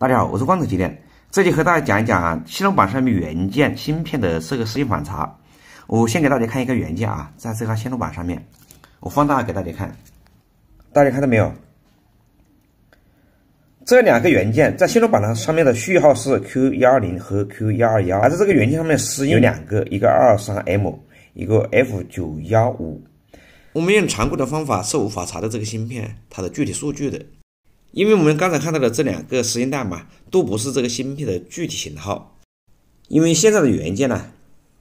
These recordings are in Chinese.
大家好，我是光子机电，这里和大家讲一讲啊，线路板上面元件芯片的这个适应反差。我先给大家看一个元件啊，在这个线路板上面，我放大给大家看，大家看到没有？这两个元件在线路板上上面的序号是 Q120 和 Q121，而在这个元件上面是有两个，一个 23M，一个 F915。我们用常规的方法是无法查到这个芯片它的具体数据的。因为我们刚才看到的这两个实验代码都不是这个芯片的具体型号，因为现在的元件呢，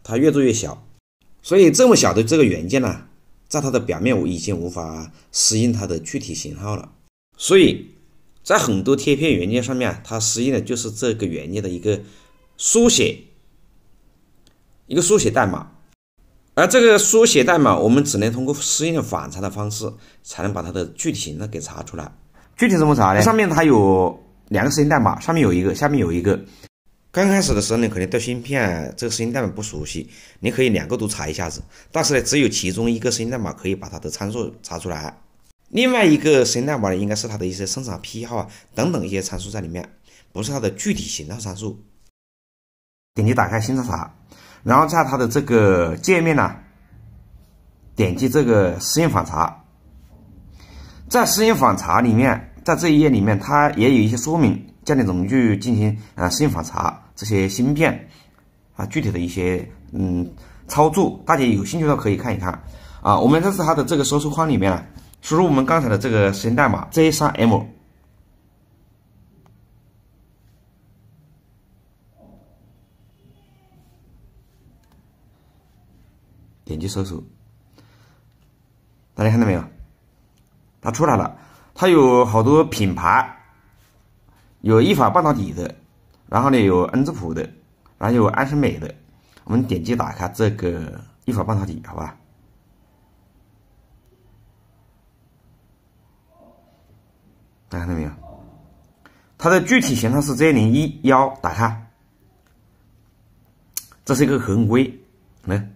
它越做越小，所以这么小的这个元件呢，在它的表面我已经无法适应它的具体型号了。所以在很多贴片原件上面，它适应的就是这个原件的一个书写，一个书写代码，而这个书写代码，我们只能通过应的反查的方式，才能把它的具体型号给查出来。具体怎么查呢？上面它有两个声代码，上面有一个，下面有一个。刚开始的时候呢，可能对芯片这个声代码不熟悉，你可以两个都查一下子。但是呢，只有其中一个声代码可以把它的参数查出来，另外一个声代码呢，应该是它的一些生产批号啊等等一些参数在里面，不是它的具体型号参数。点击打开新查查，然后在它的这个界面呢，点击这个实验反查。在适应反查里面，在这一页里面，它也有一些说明，教你怎么去进行呃适应反查这些芯片啊，具体的一些嗯操作，大家有兴趣的可以看一看啊。我们这是它的这个搜索框里面啊，输入我们刚才的这个实验代码 J 三 M，点击搜索，大家看到没有？它出来了，它有好多品牌，有依法半导体的，然后呢有恩智浦的，然后有安森美的。我们点击打开这个依法半导体，好吧？看到没有？它的具体型号是 Z 零一幺，打开，这是一个恒规，来。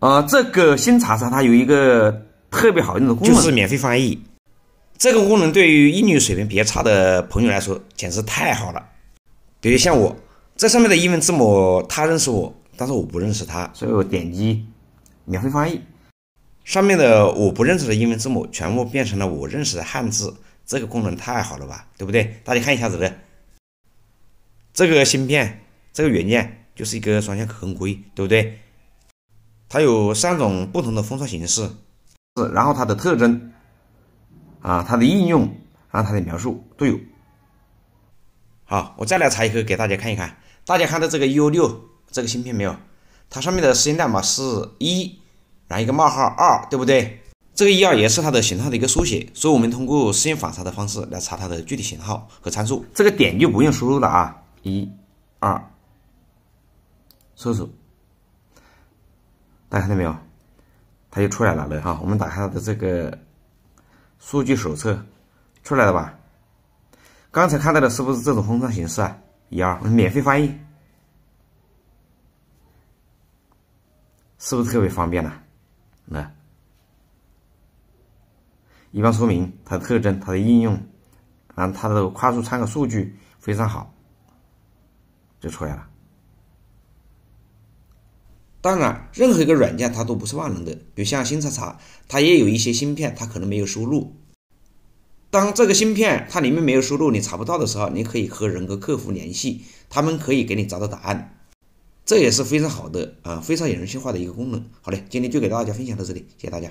呃，这个新查查它有一个特别好用的功能，就是免费翻译。这个功能对于英语水平比较差的朋友来说，简直太好了。比如像我，这上面的英文字母他认识我，但是我不认识他，所以我点击免费翻译，上面的我不认识的英文字母全部变成了我认识的汉字。这个功能太好了吧，对不对？大家看一下子的，这个芯片，这个元件就是一个双向可控硅，对不对？它有三种不同的封装形式，是，然后它的特征，啊，它的应用，然后它的描述都有。好，我再来查一个给大家看一看。大家看到这个 U 六这个芯片没有？它上面的时间代码是一，然后一个冒号二，对不对？这个一二也是它的型号的一个书写，所以我们通过时间反查的方式来查它的具体型号和参数。这个点就不用输入了啊，一二，搜索。大家看到没有？它就出来了了哈。我们打开它的这个数据手册，出来了吧？刚才看到的是不是这种封装形式啊？一二免费翻译，是不是特别方便呢？那一般说明它的特征、它的应用，然后它的快速参考数据非常好，就出来了。当然，任何一个软件它都不是万能的。比如像新查查，它也有一些芯片，它可能没有输入。当这个芯片它里面没有输入，你查不到的时候，你可以和人工客服联系，他们可以给你找到答案。这也是非常好的啊，非常人性化的一个功能。好嘞，今天就给大家分享到这里，谢谢大家。